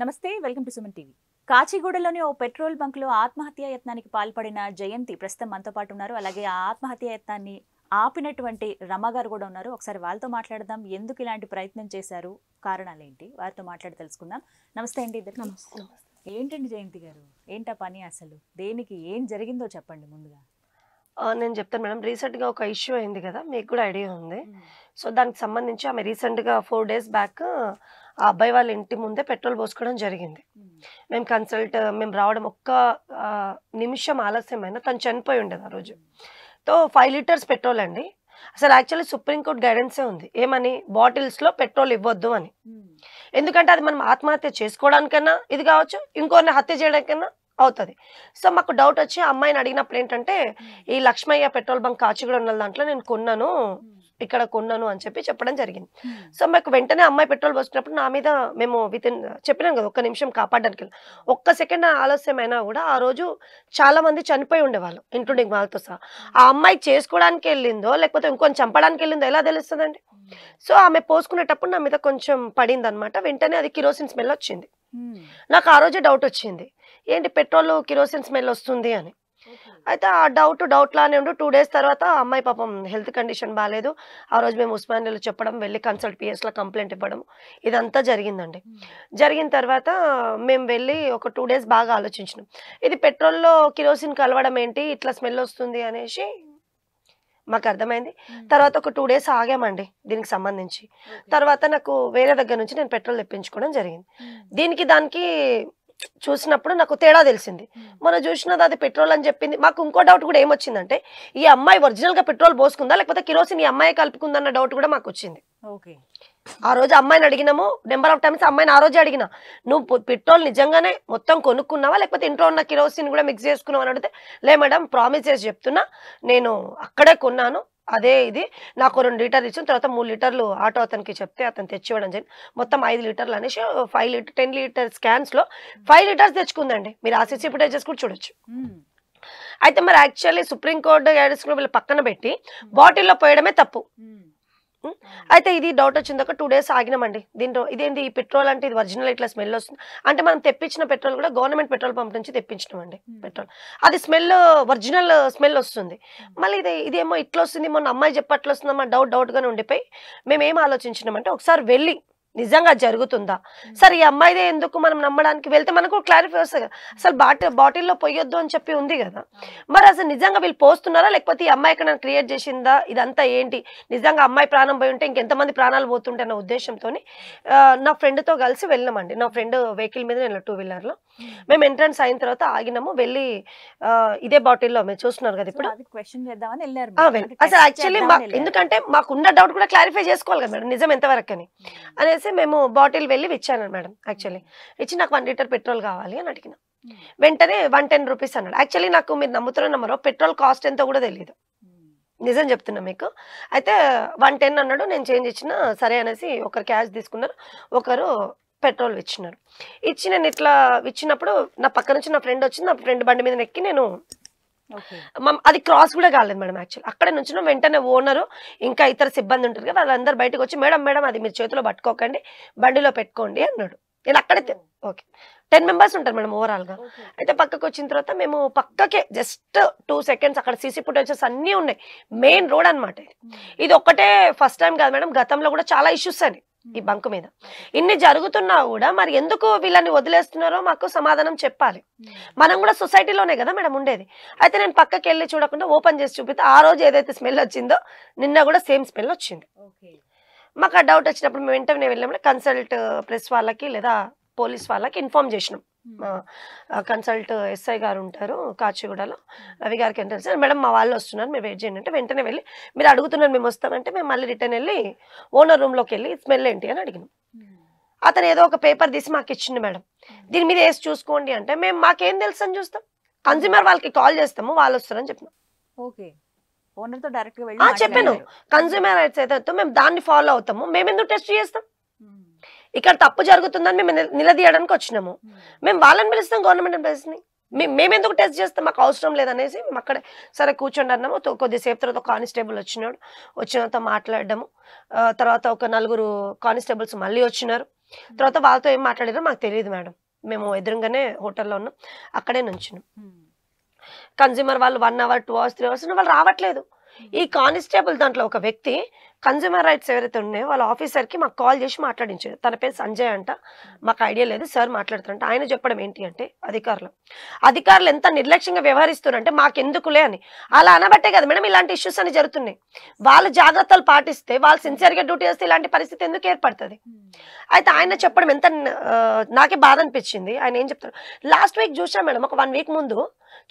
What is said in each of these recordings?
నమస్తే welcome to Suman TV కాచిగూడలోని ఓ పెట్రోల్ బంక్ లో ఆత్మహత్యా యత్నానికి పాల్పడిన జయంతి ప్రస్తుతం మనతో పాటు ఉన్నారు అలాగే ఆ ఆత్మహత్యా యత్నాన్ని ఆపినటువంటి రమ గారు కూడా ఉన్నారు ఒకసారి వాళ్ళతో మాట్లాడదాం ఎందుకు ఇలాంటి ప్రయత్నం చేశారు కారణాలు ఏంటి వారితో మాట్లాడి తెలుసుకుందాం నమస్తే అండి ఇద్దరు ఏంటండి జయంతి గారు ఏంటా పని అసలు దేనికి ఏం జరిగిందో చెప్పండి ముందుగా నేను చెప్తాను మేడం రీసెంట్గా ఒక ఇష్యూ అయింది కదా మీకు కూడా ఐడియా ఉంది సో దానికి సంబంధించి ఆమె రీసెంట్గా ఫోర్ డేస్ బ్యాక్ ఆ అబ్బాయి వాళ్ళ ఇంటి ముందే పెట్రోల్ పోసుకోవడం జరిగింది మేము కన్సల్ట్ మేము రావడం ఒక్క నిమిషం ఆలస్యమైనా తను చనిపోయి ఉండేది ఆ రోజు తో ఫైవ్ లీటర్స్ పెట్రోల్ అండి అసలు యాక్చువల్లీ సుప్రీంకోర్టు గైడెన్సే ఉంది ఏమని బాటిల్స్లో పెట్రోల్ ఇవ్వద్దు అని ఎందుకంటే అది మనం ఆత్మహత్య చేసుకోవడానికన్నా ఇది కావచ్చు ఇంకోరిని హత్య చేయడానికన్నా అవుతుంది సో మాకు డౌట్ వచ్చి అమ్మాయిని అడిగినప్పుడు ఏంటంటే ఈ లక్ష్మయ్య పెట్రోల్ బంక్ కాచిగూడ ఉన్న దాంట్లో నేను కొన్నాను ఇక్కడ కొన్నాను అని చెప్పి చెప్పడం జరిగింది సో మాకు వెంటనే అమ్మాయి పెట్రోల్ పోసుకున్నప్పుడు నా మీద మేము విత్ ఇన్ చెప్పినాం కదా ఒక్క నిమిషం కాపాడడానికి ఒక్క సెకండ్ ఆలస్యమైనా కూడా ఆ రోజు చాలా మంది చనిపోయి ఉండేవాళ్ళు ఇంక్లూడింగ్ వాళ్ళతో సహా ఆ అమ్మాయి చేసుకోవడానికి వెళ్ళిందో లేకపోతే ఇంకొని చంపడానికి వెళ్ళిందో ఎలా తెలుస్తుందండి సో ఆమె పోసుకునేటప్పుడు నా మీద కొంచెం పడింది అనమాట వెంటనే అది కిరోసిన్ స్మెల్ వచ్చింది Hmm. నాకు ఆ రోజే డౌట్ వచ్చింది ఏంటి పెట్రోల్ కిరోసిన్ స్మెల్ వస్తుంది అని అయితే ఆ డౌట్ డౌట్ లానే ఉండు టూ డేస్ తర్వాత అమ్మాయి పాపం హెల్త్ కండిషన్ బాగాలేదు ఆ రోజు మేము ఉస్మానియాలో చెప్పడం వెళ్ళి కన్సల్ట్ పిఎస్లో కంప్లైంట్ ఇవ్వడం ఇదంతా జరిగిందండి hmm. జరిగిన తర్వాత మేము వెళ్ళి ఒక టూ డేస్ బాగా ఆలోచించినాం ఇది పెట్రోల్లో కిరోసిన్ కలవడం ఏంటి ఇట్లా స్మెల్ వస్తుంది అనేసి మాకు అర్థమైంది తర్వాత ఒక టూ డేస్ ఆగామండి దీనికి సంబంధించి తర్వాత నాకు వేరే దగ్గర నుంచి నేను పెట్రోల్ తెప్పించుకోవడం జరిగింది దీనికి దానికి చూసినప్పుడు నాకు తేడా తెలిసింది మనం చూసినది అది పెట్రోల్ అని చెప్పింది మాకు ఇంకో డౌట్ కూడా ఏమొచ్చిందంటే ఈ అమ్మాయి ఒరిజినల్గా పెట్రోల్ పోసుకుందా లేకపోతే కిరోసిన్ ఈ అమ్మాయి అన్న డౌట్ కూడా మాకు వచ్చింది ఓకే ఆ రోజు అమ్మాయిని అడిగినాము నెంబర్ ఆఫ్ టైమ్స్ అమ్మాయిని ఆ రోజే అడిగిన నువ్వు పెట్రోల్ నిజంగానే మొత్తం కొనుక్కున్నావా లేకపోతే ఇంట్లో ఉన్న కిరోసిన్ కూడా మిక్స్ చేసుకున్నావు అని అడిగితే లే మేడం ప్రామిస్ చేసి చెప్తున్నా నేను అక్కడే కొన్నాను అదే ఇది నాకు రెండు లీటర్లు ఇచ్చిన తర్వాత మూడు లీటర్లు ఆటో అతనికి చెప్తే అతను తెచ్చివ్వడం జరిగింది మొత్తం ఐదు లీటర్లు అనేసి ఫైవ్ లీటర్ టెన్ లీటర్ స్కాన్స్లో ఫైవ్ లీటర్స్ తెచ్చుకుందండి మీరు ఆ సిసి ఫుటేజెస్ కూడా చూడొచ్చు అయితే మరి యాక్చువల్లీ సుప్రీంకోర్టు గైడెన్స్ కూడా వీళ్ళు పక్కన పెట్టి బాటిల్లో పోయడమే తప్పు అయితే ఇది డౌట్ వచ్చిందాక టూ డేస్ ఆగినామండి దీంట్లో ఇదేంది ఈ పెట్రోల్ అంటే ఇది ఒరిజినల్ ఇట్లా స్మెల్ వస్తుంది అంటే మనం తెప్పించిన పెట్రోల్ కూడా గవర్నమెంట్ పెట్రోల్ పంప్ నుంచి తెప్పించినామండి పెట్రోల్ అది స్మెల్ ఒరిజినల్ స్మెల్ వస్తుంది మళ్ళీ ఇది ఇదేమో ఇట్లా వస్తుంది మొన్న అమ్మాయి చెప్పట్లు వస్తుందమ్మా డౌట్ డౌట్గానే ఉండిపోయి మేము ఏం ఆలోచించినామంటే ఒకసారి వెళ్ళి నిజంగా జరుగుతుందా సరే ఈ అమ్మాయిదే ఎందుకు మనం నమ్మడానికి వెళ్తే మనకు క్లారిఫై వస్తుంది కదా అసలు బాటిల్ బాటిల్లో పోయొద్దు అని చెప్పి ఉంది కదా మరి అసలు నిజంగా వీళ్ళు పోస్తున్నారా లేకపోతే ఈ అమ్మాయి ఎక్కడ క్రియేట్ చేసిందా ఇదంతా ఏంటి నిజంగా అమ్మాయి ప్రాణం పోయి ఉంటే ఇంకెంతమంది ప్రాణాలు పోతుంటే అన్న ఉద్దేశంతో నా ఫ్రెండ్తో కలిసి వెళ్ళినామండి నా ఫ్రెండ్ వెహికల్ మీద నేను టూ వీలర్లో మేము ఎంట్రన్స్ అయిన తర్వాత ఆగినాము వెళ్ళి ఇదే బాటిల్లో మేము చూస్తున్నారు కదా ఇప్పుడు అసలు యాక్చువల్లీ ఎందుకంటే మాకున్న డౌట్ కూడా క్లారిఫై చేసుకోవాలి కదా మేడం నిజం ఎంతవరకు అని చెప్పేసి మేము బాటిల్ వెళ్ళి ఇచ్చాను మేడం యాక్చువల్లీ ఇచ్చి నాకు వన్ లీటర్ పెట్రోల్ కావాలి అని అడిగిన వెంటనే వన్ టెన్ రూపీస్ అన్నాడు యాక్చువల్లీ నాకు మీరు నమ్ముతున్న నమ్మరో పెట్రోల్ కాస్ట్ ఎంతో కూడా తెలియదు hmm. నిజం చెప్తున్నా మీకు అయితే వన్ టెన్ అన్నాడు నేను చేంజ్ ఇచ్చిన సరే అనేసి ఒకరు క్యాష్ తీసుకున్నారు ఒకరు పెట్రోల్ ఇచ్చినారు ఇచ్చి నేను ఇట్లా ఇచ్చినప్పుడు నా పక్క నుంచి నా ఫ్రెండ్ వచ్చింది నా ఫ్రెండ్ బండి మీద నెక్కి నేను అది క్రాస్ కూడా కాలేదు మేడం యాక్చువల్ అక్కడ నుంచి వెంటనే ఓనరు ఇంకా ఇతర సిబ్బంది ఉంటారు కదా వాళ్ళందరూ బయటకు వచ్చి మేడం మేడం అది మీరు చేతిలో పట్టుకోకండి బండిలో పెట్టుకోండి అన్నాడు నేను అక్కడే ఓకే టెన్ మెంబర్స్ ఉంటారు మేడం ఓవరాల్గా అయితే పక్కకు వచ్చిన తర్వాత మేము పక్కకే జస్ట్ టూ సెకండ్స్ అక్కడ సీసీ ఫుటేజెస్ అన్నీ ఉన్నాయి మెయిన్ రోడ్ అనమాట ఇది ఒక్కటే ఫస్ట్ టైం కాదు మేడం గతంలో కూడా చాలా ఇష్యూస్ అని ఈ బంకు మీద ఇన్ని జరుగుతున్నా కూడా మరి ఎందుకు వీళ్ళని వదిలేస్తున్నారో మాకు సమాధానం చెప్పాలి మనం కూడా సొసైటీలోనే కదా మేడం ఉండేది అయితే నేను పక్కకి వెళ్ళి చూడకుండా ఓపెన్ చేసి చూపితే ఆ రోజు ఏదైతే స్మెల్ వచ్చిందో నిన్న కూడా సేమ్ స్మెల్ వచ్చింది మాకు ఆ డౌట్ వచ్చినప్పుడు మేము వెంటనే వెళ్ళాము కన్సల్ట్ ప్రెస్ వాళ్ళకి లేదా పోలీస్ వాళ్ళకి ఇన్ఫామ్ చేసినాం కన్సల్ట్ ఎస్ఐ గారు ఉంటారు కాచిగూడలో రవి గారికి ఏం తెలుసు మేడం మా వాళ్ళు వస్తున్నారు మేము వెయిట్ చేయండి అంటే వెంటనే వెళ్ళి మీరు అడుగుతున్నారు మేము వస్తామంటే మేము మళ్ళీ రిటర్న్ వెళ్ళి ఓనర్ రూమ్లోకి వెళ్ళి స్మెల్ ఏంటి అని అడిగినాం అతను ఏదో ఒక పేపర్ తీసి మాకు ఇచ్చింది మేడం దీని మీద వేసి చూసుకోండి అంటే మేము మాకేం తెలుసు అని చూస్తాం కన్జ్యూమర్ వాళ్ళకి కాల్ చేస్తాము వాళ్ళు వస్తారని చెప్పినాం ఓకే ఓనర్తో డైరెక్ట్గా చెప్పాను కన్జ్యూమర్ రైట్స్ ఏదైతే మేము దాన్ని ఫాలో అవుతాము మేము ఎందుకు టెస్ట్ చేస్తాం ఇక్కడ తప్పు జరుగుతుందని మేము నిలదీయడానికి వచ్చినాము hmm. మేము వాళ్ళని పిలుస్తాం గవర్నమెంట్ ఎంప్లాయీస్ని ఎందుకు టెస్ట్ చేస్తాం మాకు అవసరం లేదనేసి మేము అక్కడే సరే కూర్చోండి అన్నాము కొద్దిసేపు తర్వాత కానిస్టేబుల్ వచ్చినాడు తర్వాత మాట్లాడము తర్వాత ఒక నలుగురు కానిస్టేబుల్స్ మళ్ళీ వచ్చినారు hmm. తర్వాత వాళ్ళతో ఏం మాట్లాడారో మాకు తెలియదు మేడం మేము ఎదురుగానే హోటల్లో ఉన్నాం అక్కడే నుంచినాం hmm. కన్జ్యూమర్ వాళ్ళు one hour two hours three hours వాళ్ళు రావట్లేదు ఈ కానిస్టేబుల్ దాంట్లో ఒక వ్యక్తి కన్జ్యూమర్ రైట్స్ ఎవరైతే ఉన్నాయో వాళ్ళ ఆఫీసర్కి మాకు కాల్ చేసి మాట్లాడించాడు తన పేరు సంజయ్ అంట మాకు ఐడియా లేదు సార్ మాట్లాడుతారంట ఆయన చెప్పడం ఏంటి అంటే అధికారులు అధికారులు ఎంత నిర్లక్ష్యంగా వ్యవహరిస్తున్నారంటే మాకెందుకులే అని అలా అనబట్టే కదా మేడం ఇలాంటి ఇష్యూస్ అని జరుగుతున్నాయి వాళ్ళు జాగ్రత్తలు పాటిస్తే వాళ్ళు సిన్సియర్గా డ్యూటీ చేస్తే ఇలాంటి పరిస్థితి ఎందుకు ఏర్పడుతుంది అయితే ఆయన చెప్పడం ఎంత నాకే బాధ అనిపించింది ఆయన ఏం చెప్తారు లాస్ట్ వీక్ చూసాం మేడం ఒక వన్ వీక్ ముందు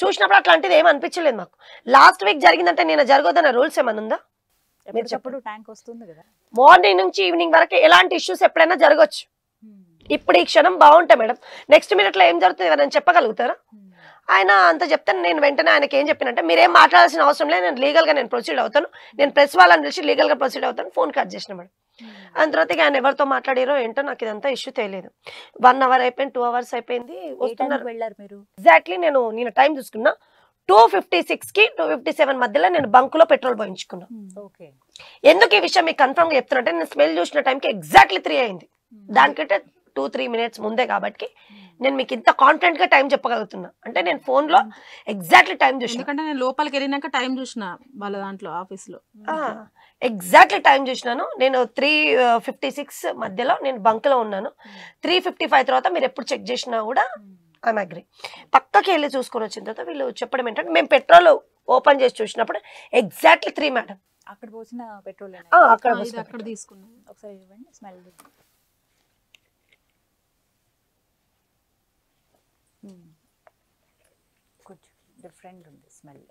చూసినప్పుడు అట్లాంటిది ఏం అనిపించలేదు మాకు లాస్ట్ వీక్ జరిగిందంటే నేను జరగదన్న రూల్స్ ఏమైనా ఉందా ట్యాంక్ వస్తుంది కదా మార్నింగ్ నుంచి ఈవినింగ్ వరకు ఎలాంటి ఇష్యూస్ ఎప్పుడైనా జరగచ్చు hmm. ఇప్పుడు ఈ క్షణం బాగుంటాయి మేడం నెక్స్ట్ లో ఏం జరుగుతుంది ఎవరైనా చెప్పగలుగుతారా hmm. ఆయన అంత చెప్తాను నేను వెంటనే ఆయనకి ఏం చెప్పినంటే మీరేం మాట్లాడాల్సిన అవసరం లేదు నేను లీగల్గా నేను ప్రొసీడ్ అవుతాను నేను ప్రెస్ వాళ్ళని పిలిచి లీగల్గా ప్రొసీడ్ అవుతాను ఫోన్ కట్ చేసిన మేడం Hmm. అని తర్వాత ఆయన ఎవరితో మాట్లాడారో ఏంటో నాకు ఇదంతా ఇష్యూ తెలియదు వన్ అవర్ అయిపోయింది టూ అవర్స్ అయిపోయింది వస్తున్నారు వెళ్ళారు మీరు ఎగ్జాక్ట్లీ నేను నేను టైం చూసుకున్నా టూ ఫిఫ్టీ సిక్స్ కి టూ ఫిఫ్టీ సెవెన్ మధ్యలో నేను బంక్ లో పెట్రోల్ పోయించుకున్నా hmm, ఎందుకు ఈ విషయం మీకు కన్ఫర్మ్ గా చెప్తున్నట్టే నేను స్మెల్ చూసిన టైంకి ఎగ్జాక్ట్లీ త్రీ అయింది hmm. దానికంటే టూ త్రీ మినిట్స్ ముందే కాబట్టి నేను మీకు ఇంత కాన్ఫిడెంట్ గా టైం చెప్పగలుగుతున్నా అంటే నేను ఫోన్ లో ఎగ్జాక్ట్లీ టైం చూసిన ఎందుకంటే నేను లోపలికి వెళ్ళినాక టైం చూసిన వాళ్ళ దాంట్లో ఆఫీస్ లో ఎగ్జాక్ట్లీ టైం చూసినాను నేను త్రీ ఫిఫ్టీ సిక్స్ మధ్యలో నేను బంక్ లో ఉన్నాను త్రీ ఫిఫ్టీ ఫైవ్ తర్వాత మీరు ఎప్పుడు చెక్ చేసినా కూడా ఐమ్ అగ్రీ పక్కకి వెళ్ళి చూసుకొని వచ్చిన తర్వాత వీళ్ళు చెప్పడం ఏంటంటే మేము పెట్రోల్ ఓపెన్ చేసి చూసినప్పుడు ఎగ్జాక్ట్లీ త్రీ మేడం అక్కడ పోసిన పెట్రోల్ అక్కడ తీసుకున్నాం ఒకసారి స్మెల్ Hmm. కొంచెం డిఫరెంట్ ఉంది స్మెల్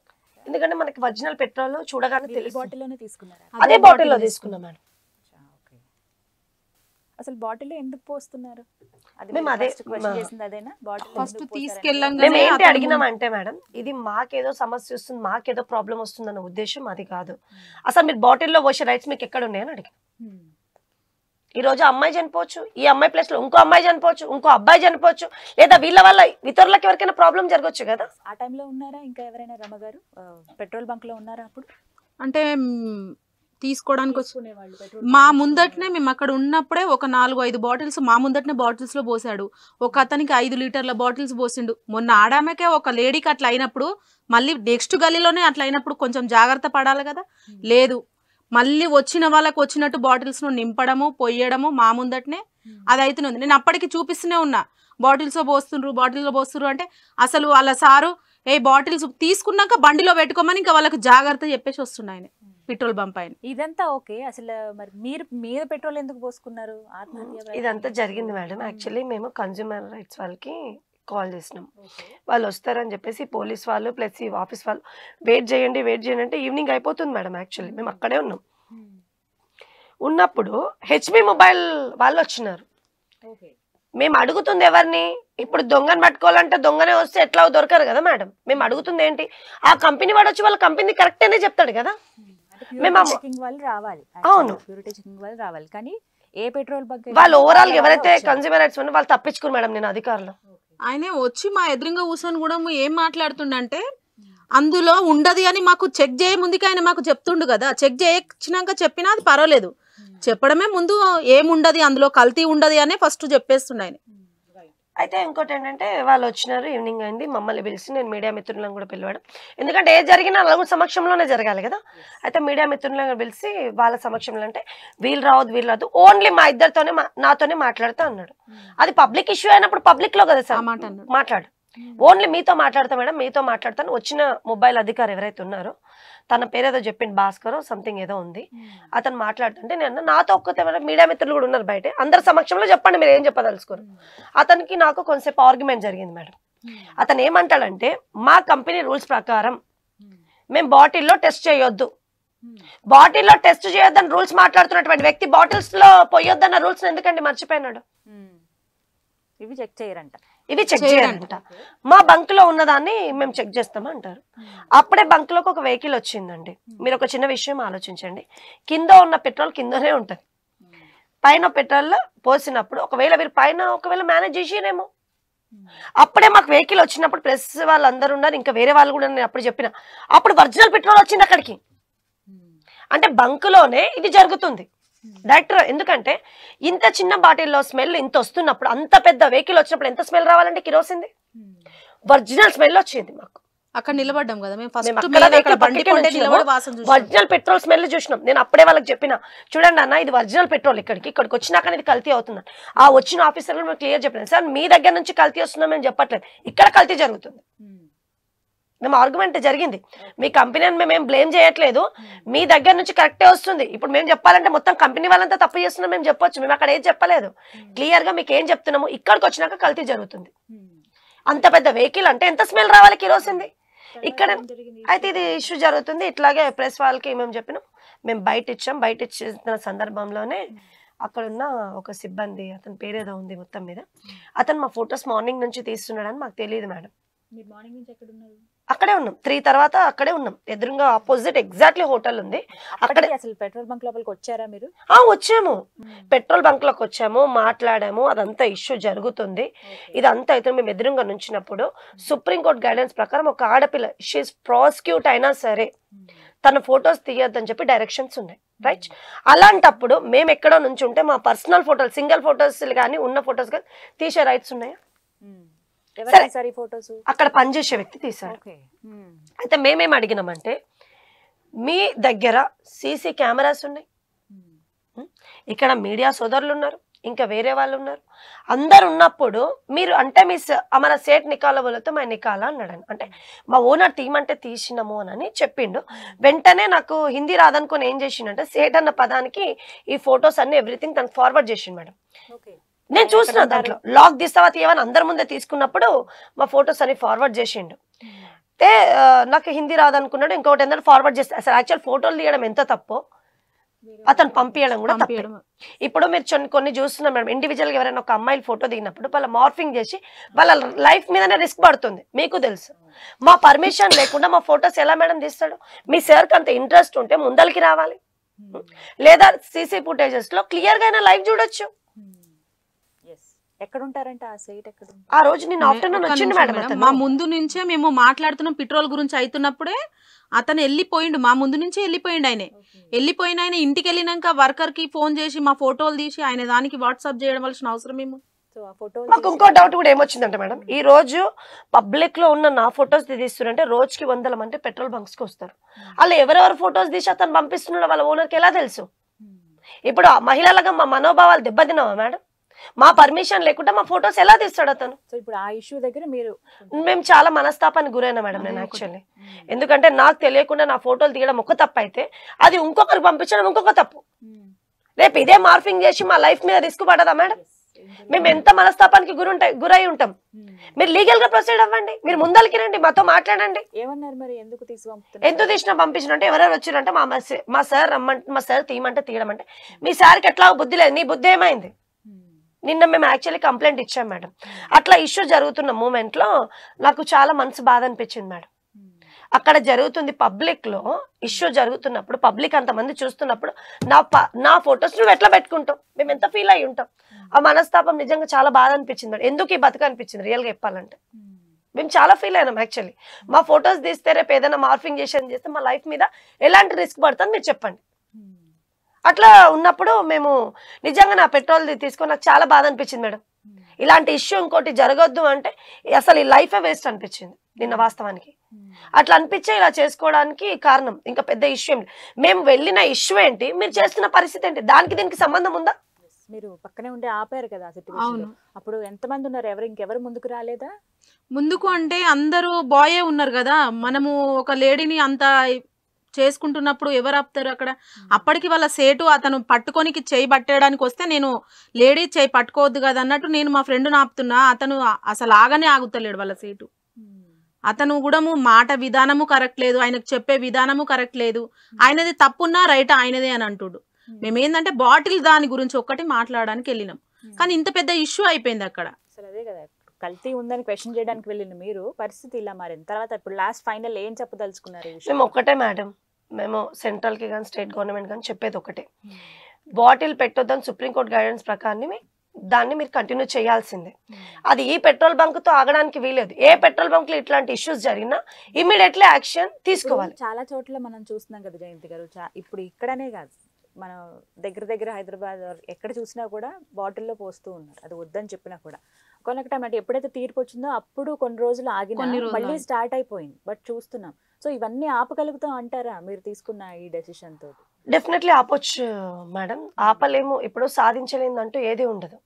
ఎందుకంటే మనకి ఒరిజినల్ పెట్రోల్ చూడగానే తెలుసు లోనే తీసుకున్నారా అదే బాటిల్లో తీసుకున్నాం మేడం అసలు బాటిల్ ఎందుకు పోస్తున్నారు మేము అదే చేసింది అదేనా బాటిల్ ఫస్ట్ తీసుకెళ్ళంగా మేము ఏంటి అంటే hmm. మేడం ఇది మాకేదో సమస్య వస్తుంది మాకేదో ప్రాబ్లం వస్తుంది అన్న ఉద్దేశం అది కాదు hmm. అసలు మీరు బాటిల్లో పోసే రైట్స్ మీకు ఎక్కడ ఉన్నాయని అడిగాం ఈరోజు అమ్మాయి చనిపోవచ్చు ఈ అమ్మాయి ప్లేస్లో ఇంకో అమ్మాయి చనిపోవచ్చు ఇంకో అబ్బాయి చనిపోవచ్చు లేదా వీళ్ళ వల్ల ఇతరులకు ఎవరికైనా ప్రాబ్లం జరగచ్చు కదా ఆ టైంలో ఉన్నారా ఇంకా ఎవరైనా రమ్మగారు పెట్రోల్ బంక్లో ఉన్నారా అప్పుడు అంటే తీసుకోవడానికి వచ్చి మా ముందటనే మేము అక్కడ ఉన్నప్పుడే ఒక నాలుగు ఐదు బాటిల్స్ మా ముందటనే బాటిల్స్ లో పోసాడు ఒక అతనికి ఐదు లీటర్ల బాటిల్స్ పోసిండు మొన్న ఆడామకే ఒక లేడీకి అట్లా అయినప్పుడు మళ్ళీ నెక్స్ట్ గల్లీలోనే అట్లా అయినప్పుడు కొంచెం జాగ్రత్త పడాలి కదా లేదు మళ్ళీ వచ్చిన వాళ్ళకి వచ్చినట్టు బాటిల్స్ ను నింపడము పొయ్యడము మా ముందటనే hmm. అది ఉంది నేను అప్పటికి చూపిస్తూనే ఉన్నా బాటిల్స్ పోస్తుండ్రు లో పోస్తుండ్రు అంటే అసలు వాళ్ళ సారు ఏ బాటిల్స్ తీసుకున్నాక బండిలో పెట్టుకోమని ఇంకా వాళ్ళకి జాగ్రత్త చెప్పేసి వస్తున్నాయి hmm. పెట్రోల్ బంప్ ఆయన ఇదంతా ఓకే అసలు మరి మీరు మీద పెట్రోల్ ఎందుకు పోసుకున్నారు ఇదంతా జరిగింది మేడం hmm. యాక్చువల్లీ మేము కన్జ్యూమర్ రైట్స్ వాళ్ళకి కాల్ చేసినాం వాళ్ళు వస్తారని చెప్పేసి పోలీస్ వాళ్ళు ప్లస్ ఈ ఆఫీస్ వాళ్ళు వెయిట్ చేయండి వెయిట్ చేయండి అంటే ఈవినింగ్ అయిపోతుంది మేడం యాక్చువల్లీ మేము అక్కడే ఉన్నాం ఉన్నప్పుడు హెచ్పి మొబైల్ వాళ్ళు వచ్చినారు మేము అడుగుతుంది ఎవరిని ఇప్పుడు దొంగను పట్టుకోవాలంటే దొంగనే వస్తే ఎట్లా దొరకరు కదా మేడం మేము అడుగుతుంది ఏంటి ఆ కంపెనీ వాడు వచ్చి వాళ్ళ కంపెనీ కరెక్ట్ అనే చెప్తాడు కదా మేము అవును రావాలి కానీ వాళ్ళు ఓవరాల్ ఎవరైతే కన్స్యూమర్ రైట్స్ ఉన్నారో వాళ్ళు తప్పించుకున్నారు మేడం నేను అధికారులు ఆయనే వచ్చి మా ఎదురుగా కూర్చొని కూడా ఏం మాట్లాడుతుండంటే అందులో ఉండదు అని మాకు చెక్ చేయ ముందుకే ఆయన మాకు చెప్తుండు కదా చెక్ చేయించినాక చెప్పినా అది పర్వాలేదు చెప్పడమే ముందు ఏముండదు అందులో కల్తీ ఉండదు అనే ఫస్ట్ చెప్పేస్తుండే ఆయన అయితే ఇంకోటి ఏంటంటే వాళ్ళు వచ్చినారు ఈవినింగ్ అయింది మమ్మల్ని పిలిచి నేను మీడియా మిత్రులను కూడా పిలవడం ఎందుకంటే ఏ జరిగినా నలుగురు సమక్షంలోనే జరగాలి కదా అయితే మీడియా మిత్రులను పిలిచి వాళ్ళ సమక్షంలో అంటే వీళ్ళు రావద్దు వీళ్ళు రాదు ఓన్లీ మా ఇద్దరితోనే నాతోనే మాట్లాడుతూ అన్నాడు hmm. అది పబ్లిక్ ఇష్యూ అయినప్పుడు పబ్లిక్లో కదా సార్ మాట్లాడు hmm. ఓన్లీ మీతో మాట్లాడతా మేడం మీతో మాట్లాడతాను వచ్చిన మొబైల్ అధికారు ఎవరైతే ఉన్నారో తన పేరు ఏదో చెప్పింది భాస్కర్ సంథింగ్ ఏదో ఉంది అతను మాట్లాడుతుంటే నేను నాతో ఒక్కతే మీడియా మిత్రులు కూడా ఉన్నారు బయట అందరి సమక్షంలో చెప్పండి మీరు ఏం చెప్పదలుచుకోరు అతనికి నాకు కొంతసేపు ఆర్గ్యుమెంట్ జరిగింది మేడం అతను ఏమంటాడంటే మా కంపెనీ రూల్స్ ప్రకారం మేము బాటిల్లో టెస్ట్ చేయొద్దు బాటిల్లో టెస్ట్ చేయొద్దని రూల్స్ మాట్లాడుతున్నటువంటి వ్యక్తి బాటిల్స్ లో పోయొద్దన్న రూల్స్ ఎందుకండి మర్చిపోయినాడు ఇవి చెక్ చేయరంట ఇవి చెక్ చేయాలంట మా బంక్ లో ఉన్నదాన్ని మేము చెక్ చేస్తామా అంటారు అప్పుడే బంక్ లోకి ఒక వెహికల్ వచ్చిందండి మీరు ఒక చిన్న విషయం ఆలోచించండి కింద ఉన్న పెట్రోల్ కిందనే ఉంటుంది పైన పెట్రోల్ పోసినప్పుడు ఒకవేళ మీరు పైన ఒకవేళ మేనేజ్ చేసేనేమో అప్పుడే మాకు వెహికల్ వచ్చినప్పుడు ప్రెస్ వాళ్ళందరూ ఉన్నారు ఇంకా వేరే వాళ్ళు కూడా నేను అప్పుడు చెప్పిన అప్పుడు ఒరిజినల్ పెట్రోల్ వచ్చింది అక్కడికి అంటే లోనే ఇది జరుగుతుంది డైరెక్టర్ hmm. ఎందుకంటే ఇంత చిన్న బాటిల్లో స్మెల్ ఇంత వస్తున్నప్పుడు అంత పెద్ద వెహికల్ వచ్చినప్పుడు ఎంత స్మెల్ రావాలంటే కిరోసింది ఒరిజినల్ hmm. స్మెల్ వచ్చింది మాకు అక్కడ నిలబడ్డాం కదా ఒరిజినల్ పెట్రోల్ స్మెల్ చూసినాం నేను అప్పుడే వాళ్ళకి చెప్పిన చూడండి అన్న ఇది ఒరిజినల్ పెట్రోల్ ఇక్కడికి ఇక్కడికి వచ్చినాక ఇది కల్తీ అవుతుంది ఆ వచ్చిన ఆఫీసర్లు క్లియర్ చెప్పిన సార్ మీ దగ్గర నుంచి కల్తీ వస్తున్నాం చెప్పట్లేదు ఇక్కడ కల్తీ జరుగుతుంది hmm. మేము ఆర్గ్యుమెంట్ జరిగింది మీ కంపెనీని మేమేం బ్లేమ్ చేయట్లేదు hmm. మీ దగ్గర నుంచి కరెక్టే వస్తుంది ఇప్పుడు మేము చెప్పాలంటే మొత్తం కంపెనీ వాళ్ళంతా తప్పు చేస్తున్నాం మేము చెప్పొచ్చు మేము అక్కడ ఏం చెప్పలేదు క్లియర్గా hmm. మీకు ఏం చెప్తున్నాము ఇక్కడికి వచ్చినాక కల్తీ జరుగుతుంది hmm. అంత పెద్ద వెహికల్ అంటే ఎంత స్మెల్ రావాలి కిరోసింది ఇక్కడ అయితే ఇది ఇష్యూ జరుగుతుంది ఇట్లాగే ప్రెస్ వాళ్ళకి మేము చెప్పినాం మేము బయట ఇచ్చాం బయట ఇచ్చిన సందర్భంలోనే అక్కడున్న ఒక సిబ్బంది అతని పేరేదో ఉంది మొత్తం మీద అతను మా ఫొటోస్ మార్నింగ్ నుంచి తీస్తున్నాడని మాకు తెలియదు మేడం మీరు మార్నింగ్ నుంచి ఎక్కడ ఉన్నారు అక్కడే ఉన్నాం త్రీ తర్వాత అక్కడే ఉన్నాం ఎదురుగా ఆపోజిట్ ఎగ్జాక్ట్లీ హోటల్ ఉంది అక్కడే అసలు పెట్రోల్ బంక్ లోపలికి వచ్చారా మీరు ఆ వచ్చాము పెట్రోల్ బంక్ లోకి వచ్చాము మాట్లాడాము అదంతా ఇష్యూ జరుగుతుంది ఇదంతా అయితే మేము ఎదురుగా నుంచినప్పుడు సుప్రీంకోర్టు గైడెన్స్ ప్రకారం ఒక ఆడపిల్ల షీఈస్ ప్రాసిక్యూట్ అయినా సరే తన ఫొటోస్ తీయొద్దని చెప్పి డైరెక్షన్స్ ఉన్నాయి రైట్ అలాంటప్పుడు మేము ఎక్కడో నుంచి ఉంటే మా పర్సనల్ ఫోటోలు సింగిల్ ఫొటోస్ కానీ ఉన్న ఫొటోస్ కానీ తీసే రైట్స్ ఉన్నాయా అక్కడ పనిచేసే వ్యక్తి తీశాడు అయితే మేమేం అడిగినామంటే మీ దగ్గర సీసీ కెమెరాస్ ఉన్నాయి ఇక్కడ మీడియా సోదరులు ఉన్నారు ఇంకా వేరే వాళ్ళు ఉన్నారు అందరు ఉన్నప్పుడు మీరు అంటే మీ మన సేట్ నికాల వాళ్ళతో మా నికాల అన్నాడు అంటే మా ఓనర్ థీమ్ అంటే తీసినాము అని చెప్పిండు వెంటనే నాకు హిందీ రాదనుకుని ఏం చేసిండంటే సేట్ అన్న పదానికి ఈ ఫొటోస్ అన్ని ఎవ్రీథింగ్ తను ఫార్వర్డ్ చేసిండు మేడం నేను చూసిన దాంట్లో లాక్ తర్వాత ఏమైనా అందరి ముందే తీసుకున్నప్పుడు మా ఫొటోస్ అని ఫార్వర్డ్ చేసిండు అయితే నాకు హిందీ రాదనుకున్నాడు ఇంకోటి ఏంటంటే ఫార్వర్డ్ చేస్తే అసలు యాక్చువల్ ఫోటోలు తీయడం ఎంత తప్పు అతను పంపించడం కూడా ఇప్పుడు మీరు కొన్ని చూస్తున్నాం మేడం ఇండివిజువల్గా ఎవరైనా ఒక అమ్మాయిలు ఫోటో దిగినప్పుడు వాళ్ళ మార్ఫింగ్ చేసి వాళ్ళ లైఫ్ మీదనే రిస్క్ పడుతుంది మీకు తెలుసు మా పర్మిషన్ లేకుండా మా ఫొటోస్ ఎలా మేడం తీస్తాడు మీ సార్కి అంత ఇంట్రెస్ట్ ఉంటే ముందలకి రావాలి hmm. లేదా సీసీ ఫుటేజెస్లో క్లియర్గా అయినా లైవ్ చూడొచ్చు ఆ రోజు నేను ఆఫ్టర్నూన్ మేడం మా ముందు నుంచే మేము మాట్లాడుతున్నాం పెట్రోల్ గురించి అవుతున్నప్పుడే అతను వెళ్ళిపోయిండు మా ముందు నుంచే వెళ్ళిపోయిండు ఆయన వెళ్ళిపోయిన ఆయన ఇంటికి వెళ్ళినాక వర్కర్ కి ఫోన్ చేసి మా ఫోటోలు తీసి ఆయన దానికి వాట్సాప్ చేయడం అవసరం ఏమో మాకు ఇంకో డౌట్ కూడా ఏమొచ్చిందంట మేడం ఈ రోజు పబ్లిక్ లో ఉన్న నా ఫొటోస్ తీస్తున్నారంటే రోజుకి వందల మంది పెట్రోల్ బంక్స్ కి వస్తారు వాళ్ళు ఎవరెవరు ఫొటోస్ తీసి అతను పంపిస్తున్నాడో వాళ్ళ ఓనర్కి ఎలా తెలుసు ఇప్పుడు మహిళలుగా మా మనోభావాలు దెబ్బతిన్నావా మేడం మా పర్మిషన్ లేకుండా మా ఫొటోస్ ఎలా తీస్తాడు అతను ఇప్పుడు ఆ ఇష్యూ దగ్గర మీరు మేము చాలా మనస్తాపానికి గురైనా మేడం నేను యాక్చువల్లీ ఎందుకంటే నాకు తెలియకుండా నా ఫోటోలు తీయడం ఒక తప్పు అయితే అది ఇంకొకరికి పంపించడం ఇంకొక తప్పు రేపు ఇదే మార్ఫింగ్ చేసి మా లైఫ్ మీద రిస్క్ పడదా మేడం మేము ఎంత మనస్తాపానికి గురుంటాయి గురై ఉంటాం మీరు లీగల్ గా ప్రొసీడ్ అవ్వండి మీరు ముందరికి రండి మాతో మాట్లాడండి ఎందుకు తీసిన పంపించిన అంటే ఎవరెవరు వచ్చారంటే మా మా సార్ రమ్మంటే మా సార్ తీయమంటే తీయడం అంటే మీ సార్కి ఎట్లా బుద్ధి లేదు నీ బుద్ధి ఏమైంది నిన్న మేము యాక్చువల్లీ కంప్లైంట్ ఇచ్చాం మేడం అట్లా ఇష్యూ జరుగుతున్న మూమెంట్లో నాకు చాలా మనసు బాధ అనిపించింది మేడం అక్కడ జరుగుతుంది పబ్లిక్లో ఇష్యూ జరుగుతున్నప్పుడు పబ్లిక్ అంతమంది చూస్తున్నప్పుడు నా నా ఫొటోస్ నువ్వు ఎట్లా పెట్టుకుంటావు మేము ఎంత ఫీల్ అయి ఉంటాం ఆ మనస్తాపం నిజంగా చాలా బాధ అనిపించింది మేడం ఎందుకు ఈ బతుకు అనిపించింది రియల్గా చెప్పాలంటే మేము చాలా ఫీల్ అయినాం యాక్చువల్లీ మా ఫొటోస్ తీస్తే రేపు ఏదైనా మార్ఫింగ్ చేసేది చేస్తే మా లైఫ్ మీద ఎలాంటి రిస్క్ పడుతుంది మీరు చెప్పండి అట్లా ఉన్నప్పుడు మేము నిజంగా నా పెట్రోల్ తీసుకొని నాకు చాలా బాధ అనిపించింది మేడం ఇలాంటి ఇష్యూ ఇంకోటి జరగొద్దు అంటే అసలు ఈ లైఫ్ వేస్ట్ అనిపించింది నిన్న వాస్తవానికి అట్లా అనిపించే ఇలా చేసుకోవడానికి కారణం ఇంకా పెద్ద ఇష్యూ ఏంటి మేము వెళ్ళిన ఇష్యూ ఏంటి మీరు చేస్తున్న పరిస్థితి ఏంటి దానికి దీనికి సంబంధం ఉందా మీరు పక్కనే ఉండే ఆపారు కదా అవును అప్పుడు ఎంతమంది ఉన్నారు ఎవరు ఇంకెవరు ముందుకు రాలేదా ముందుకు అంటే అందరూ బాయే ఉన్నారు కదా మనము ఒక లేడీని అంత చేసుకుంటున్నప్పుడు ఎవరు ఆపుతారు అక్కడ అప్పటికి వాళ్ళ సేటు అతను పట్టుకోనికి చేయి పట్టేయడానికి వస్తే నేను లేడీ చేయి పట్టుకోవద్దు కదా అన్నట్టు నేను మా ఫ్రెండ్ని ఆపుతున్నా అతను అసలు ఆగానే ఆగుతలేడు వాళ్ళ సేటు అతను కూడా మాట విధానము కరెక్ట్ లేదు ఆయనకు చెప్పే విధానము కరెక్ట్ లేదు ఆయనది తప్పున్నా రైట్ ఆయనదే అని అంటుడు మేమేందంటే బాటిల్ దాని గురించి ఒక్కటి మాట్లాడడానికి వెళ్ళినాం కానీ ఇంత పెద్ద ఇష్యూ అయిపోయింది అక్కడ అదే కదా కల్తీ ఉందని క్వశ్చన్ చేయడానికి వెళ్ళిన మీరు పరిస్థితి ఇలా మారింది తర్వాత ఇప్పుడు లాస్ట్ ఫైనల్ ఏం చెప్పదలుచుకున్నారు మేము ఒక్కటే మేడం మేము సెంట్రల్కి కానీ స్టేట్ గవర్నమెంట్ కానీ చెప్పేది ఒకటే hmm. బాటిల్ పెట్టొద్దని సుప్రీంకోర్టు గైడెన్స్ ప్రకారం దాన్ని మీరు కంటిన్యూ చేయాల్సిందే hmm. అది ఈ పెట్రోల్ బంక్తో ఆగడానికి వీలేదు ఏ పెట్రోల్ బంక్లో ఇట్లాంటి ఇష్యూస్ జరిగినా ఇమీడియట్లీ యాక్షన్ తీసుకోవాలి చాలా చోట్ల మనం చూస్తున్నాం కదా జయంతి గారు ఇప్పుడు ఇక్కడనే కాదు మన దగ్గర దగ్గర హైదరాబాద్ ఎక్కడ చూసినా కూడా బాటిల్లో పోస్తూ ఉన్నారు అది వద్దని చెప్పినా కూడా కొనకటం అంటే ఎప్పుడైతే తీర్పు వచ్చిందో అప్పుడు కొన్ని రోజులు ఆగిన మళ్ళీ స్టార్ట్ అయిపోయింది బట్ చూస్తున్నాం సో ఇవన్నీ ఆపగలుగుతాం అంటారా మీరు తీసుకున్న ఈ డెసిషన్ తో డెఫినెట్లీ ఆపొచ్చు మేడం hmm. ఆపలేము ఇప్పుడు సాధించలేదంటూ ఏది ఉండదు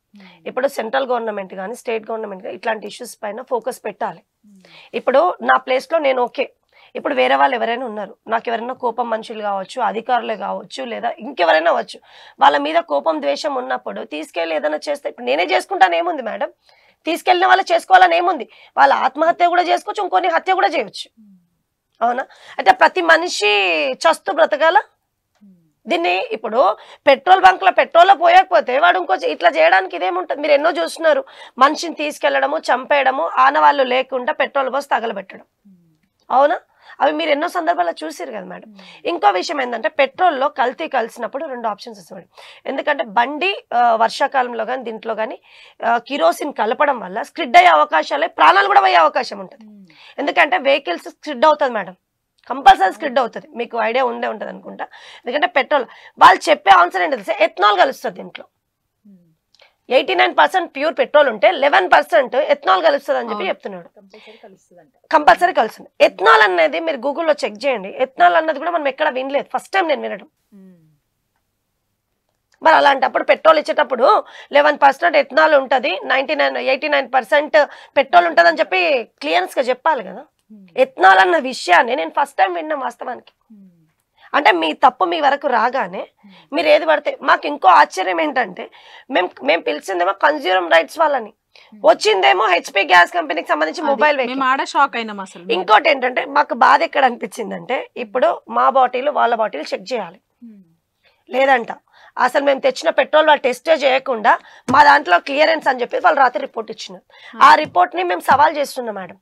ఇప్పుడు సెంట్రల్ గవర్నమెంట్ కానీ స్టేట్ గవర్నమెంట్ కానీ ఇట్లాంటి ఇష్యూస్ పైన ఫోకస్ పెట్టాలి hmm. ఇప్పుడు నా ప్లేస్లో నేను ఓకే ఇప్పుడు వేరే వాళ్ళు ఎవరైనా ఉన్నారు నాకు ఎవరైనా కోపం మనుషులు కావచ్చు అధికారులే కావచ్చు లేదా ఇంకెవరైనా అవ్వచ్చు వాళ్ళ మీద కోపం ద్వేషం ఉన్నప్పుడు తీసుకెళ్ళి ఏదైనా చేస్తే ఇప్పుడు నేనే చేసుకుంటాను ఏముంది మేడం తీసుకెళ్లిన వాళ్ళు చేసుకోవాలని ఏముంది వాళ్ళు ఆత్మహత్య కూడా చేసుకోవచ్చు ఇంకొన్ని హత్య కూడా చేయవచ్చు అవునా అయితే ప్రతి మనిషి చస్తు బ్రతకాల దీన్ని ఇప్పుడు పెట్రోల్ బంక్లో పెట్రోల్లో పోయకపోతే వాడు ఇంకో ఇట్లా చేయడానికి ఇదేముంటుంది మీరు ఎన్నో చూస్తున్నారు మనిషిని తీసుకెళ్లడము చంపేయడము ఆనవాళ్ళు లేకుండా పెట్రోల్ బస్ తగలబెట్టడం అవునా అవి మీరు ఎన్నో సందర్భాల్లో చూసారు కదా మేడం ఇంకో విషయం ఏంటంటే పెట్రోల్లో కల్తీ కలిసినప్పుడు రెండు ఆప్షన్స్ వస్తాయి మేడం ఎందుకంటే బండి వర్షాకాలంలో కానీ దీంట్లో కానీ కిరోసిన్ కలపడం వల్ల స్క్రిడ్ అయ్యే అవకాశాలే ప్రాణాలు కూడా అయ్యే అవకాశం ఉంటుంది ఎందుకంటే వెహికల్స్ స్క్రిడ్ అవుతుంది మేడం కంపల్సరీ స్క్రిడ్ అవుతుంది మీకు ఐడియా ఉండే ఉంటుంది అనుకుంటా ఎందుకంటే పెట్రోల్ వాళ్ళు చెప్పే ఆన్సర్ ఏంటి తెలుసా ఎథనాల్ కలుస్తుంది దీంట్లో eighty nine percent pure petrol ఉంటే లెవెన్ పర్సెంట్ ఎథనాల్ కలుస్తుంది అని చెప్పి చెప్తున్నాడు కంపల్సరీ కలుస్తుంది ఎథనాల్ అనేది మీరు గూగుల్లో చెక్ చేయండి ఎథనాల్ అన్నది కూడా మనం ఎక్కడ వినలేదు ఫస్ట్ టైం నేను వినడం మరి అలాంటప్పుడు పెట్రోల్ ఇచ్చేటప్పుడు లెవెన్ పర్సెంట్ ఎథనాల్ ఉంటుంది ninety nine eighty nine percent petrol ఉంటుంది అని చెప్పి క్లియరెన్స్గా చెప్పాలి కదా ఎథనాల్ అన్న విషయాన్ని నేను ఫస్ట్ టైం విన్నాం వాస్తవానికి అంటే మీ తప్పు మీ వరకు రాగానే మీరు ఏది పడితే మాకు ఇంకో ఆశ్చర్యం ఏంటంటే మేము మేము పిలిచిందేమో కన్జ్యూమర్ రైట్స్ వాళ్ళని వచ్చిందేమో హెచ్పి గ్యాస్ కంపెనీకి సంబంధించి మొబైల్ షాక్ అయినా అసలు ఇంకోటి ఏంటంటే మాకు బాధ ఎక్కడ అనిపించిందంటే ఇప్పుడు మా బాటిల్ వాళ్ళ బాటిల్ చెక్ చేయాలి లేదంట అసలు మేము తెచ్చిన పెట్రోల్ వాళ్ళు టెస్ట్ చేయకుండా మా దాంట్లో క్లియరెన్స్ అని చెప్పి వాళ్ళు రాత్రి రిపోర్ట్ ఇచ్చినారు ఆ రిపోర్ట్ని మేము సవాల్ చేస్తున్నాం మేడం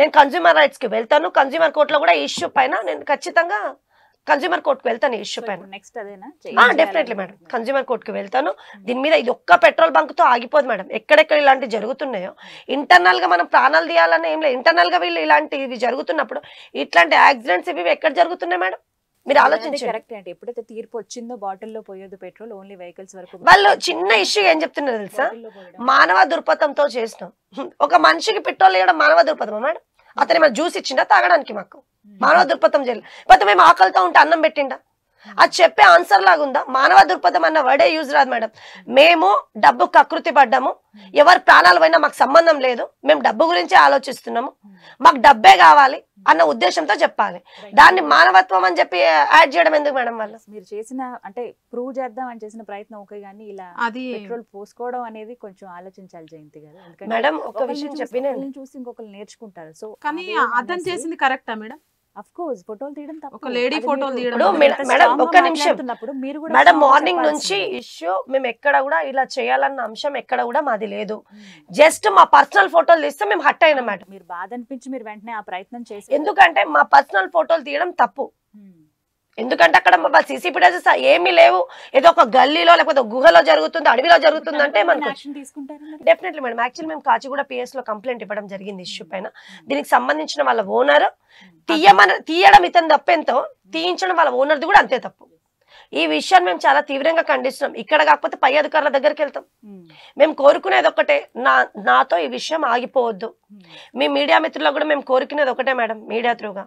నేను కన్జ్యూమర్ రైట్స్కి వెళ్తాను కన్జ్యూమర్ కోర్టులో కూడా ఇష్యూ పైన నేను ఖచ్చితంగా కోర్టు కు వెళ్తాను ఇష్యూ పైన డెఫినెట్లీ మేడం కోర్టు కు వెళ్తాను hmm. దీని మీద ఇది ఒక్క పెట్రోల్ బంక్ తో ఆగిపోదు మేడం ఎక్కడెక్కడ ఇలాంటివి జరుగుతున్నాయో ఇంటర్నల్ hmm. గా మనం ప్రాణాలు తీయాలని ఏం లేదు ఇంటర్నల్ గా వీళ్ళు ఇలాంటి ఇవి జరుగుతున్నప్పుడు ఇట్లాంటి యాక్సిడెంట్స్ ఇవి ఎక్కడ జరుగుతున్నాయి మేడం మీరు ఆలోచించండి ఎప్పుడైతే తీర్పు వచ్చిందో బాటిల్ లో పోయేది పెట్రోల్ ఓన్లీ వెహికల్స్ వరకు వాళ్ళు చిన్న ఇష్యూ ఏం చెప్తున్నారు తెలుసా మానవ దుర్పథంతో చేసినాం ఒక మనిషికి పెట్రోల్ వేయడం మానవ దుర్పథమా మేడం hmm. అతని మన జ్యూస్ ఇచ్చిందా తాగడానికి మాకు మానవ దృక్పథం చేయలేదు మేము ఆకలితో ఉంటే అన్నం పెట్టిండా అది చెప్పే ఆన్సర్ లాగుందా మానవ దృక్పథం అన్న వర్డే యూజ్ రాదు మేడం మేము డబ్బు కకృతి పడ్డాము ఎవరి ప్రాణాలు పోయినా మాకు సంబంధం లేదు మేము డబ్బు గురించి ఆలోచిస్తున్నాము మాకు డబ్బే కావాలి అన్న ఉద్దేశంతో చెప్పాలి దాన్ని మానవత్వం అని చెప్పి యాడ్ చేయడం ఎందుకు మేడం వాళ్ళు మీరు చేసిన అంటే ప్రూవ్ చేద్దాం అని చేసిన ప్రయత్నం ఓకే కానీ ఇలా అది పెట్రోల్ పోసుకోవడం అనేది కొంచెం ఆలోచించాలి జయంతి గారు మేడం ఒక విషయం చెప్పిన చూసి ఇంకొకరు నేర్చుకుంటారు సో కానీ అర్థం చేసింది కరెక్టా మేడం లేడీ ఫోటోలు తీయడం మేడం ఒక నిమిషం మీరు మేడం మార్నింగ్ నుంచి ఇష్యూ మేము ఎక్కడ కూడా ఇలా చేయాలన్న అంశం ఎక్కడ కూడా మాది లేదు జస్ట్ hmm. మా పర్సనల్ ఫోటోలు తీస్తే మేము హట్ అయిన మేడం మీరు బాధ అనిపించి మీరు వెంటనే ఆ ప్రయత్నం చేసి ఎందుకంటే మా పర్సనల్ ఫోటోలు తీయడం తప్పు ఎందుకంటే అక్కడ మా సిసి ఫుటేజెస్ ఏమీ లేవు ఏదో ఒక గల్లీలో లేకపోతే గుహలో జరుగుతుంది అడవిలో జరుగుతుంది అంటే మనకు డెఫినెట్లీ మేడం యాక్చువల్లీ మేము కాచిగూడ పిఎస్ లో కంప్లైంట్ ఇవ్వడం జరిగింది ఇష్యూ పైన దీనికి సంబంధించిన వాళ్ళ ఓనర్ hmm. తీయమని తీయడం ఇతని తప్పెంతో hmm. తీయించడం వాళ్ళ ఓనర్ది కూడా అంతే తప్పు ఈ విషయాన్ని మేము చాలా తీవ్రంగా ఖండిస్తున్నాం ఇక్కడ కాకపోతే పై అధికారుల దగ్గరికి వెళ్తాం hmm. మేము కోరుకునేది ఒకటే నా నాతో ఈ విషయం ఆగిపోవద్దు hmm. మీ మీడియా మిత్రులకు కూడా మేము కోరుకునేది ఒకటే మేడం మీడియా త్రూగా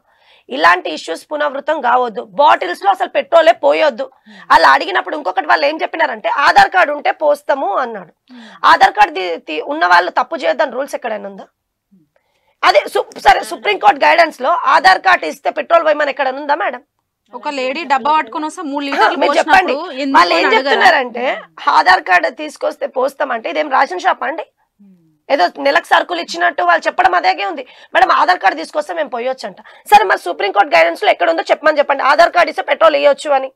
ఇలాంటి ఇష్యూస్ పునరావృతం కావద్దు బాటిల్స్ లో అసలు పెట్రోలే పోయొద్దు hmm. అలా అడిగినప్పుడు ఇంకొకటి వాళ్ళు ఏం చెప్పినారంటే ఆధార్ కార్డు ఉంటే పోస్తాము అన్నాడు ఆధార్ కార్డు ఉన్న వాళ్ళు తప్పు చేయొద్దని రూల్స్ ఎక్కడైనా ఉందా అదే సరే సుప్రీంకోర్టు గైడెన్స్ లో ఆధార్ కార్డు ఇస్తే పెట్రోల్ పోయమని ఎక్కడ ఉందా మేడం ఒక లేడీ డబ్బా పట్టుకుని వస్తే మూడు లీటర్లు చెప్పండి వాళ్ళు ఏం చెప్తున్నారంటే ఆధార్ కార్డు తీసుకొస్తే పోస్తామంటే ఇదేం రాషన్ షాప్ అండి hmm. ఏదో నెలకు సరుకులు ఇచ్చినట్టు వాళ్ళు చెప్పడం అదేగే ఉంది మేడం ఆధార్ కార్డు తీసుకొస్తే మేము పోయొచ్చు అంట సరే మరి సుప్రీంకోర్టు గైడెన్స్ లో ఎక్కడ ఉందో చెప్పమని చెప్పండి ఆధార్ కార్డు ఇస్తే పెట్రోల్ వేయొచ్చు అని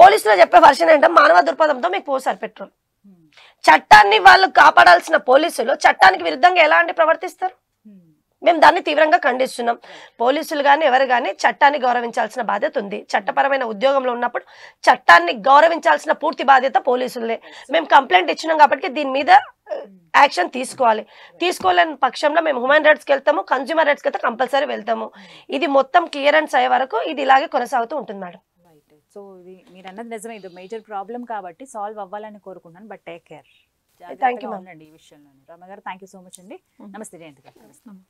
పోలీసులు చెప్పే వర్షన్ ఏంటంటే మానవ దృక్పథంతో మీకు పోసారు పెట్రోల్ hmm. చట్టాన్ని వాళ్ళు కాపాడాల్సిన పోలీసులు చట్టానికి విరుద్ధంగా ఎలా అండి ప్రవర్తిస్తారు మేము దాన్ని తీవ్రంగా ఖండిస్తున్నాం పోలీసులు కానీ ఎవరు కానీ చట్టాన్ని గౌరవించాల్సిన బాధ్యత ఉంది చట్టపరమైన ఉద్యోగంలో ఉన్నప్పుడు చట్టాన్ని గౌరవించాల్సిన పూర్తి బాధ్యత పోలీసులదే మేము కంప్లైంట్ ఇచ్చినాం కాబట్టి దీని మీద hmm. యాక్షన్ తీసుకోవాలి తీసుకోలేని పక్షంలో మేము హ్యూమన్ రైట్స్కి వెళ్తాము కన్జ్యూమర్ రైట్స్కి అయితే కంపల్సరీ వెళ్తాము hmm. ఇది మొత్తం క్లియరెన్స్ అయ్యే వరకు ఇది ఇలాగే కొనసాగుతూ ఉంటుంది మేడం సో ఇది మీరు అన్నది నిజమే ఇది మేజర్ ప్రాబ్లం కాబట్టి సాల్వ్ అవ్వాలని కోరుకున్నాను but take care thank you ఈ విషయంలో రమ్మ గారు థ్యాంక్ యూ సో మచ్ అండి hmm. నమస్తే జయంతి గారు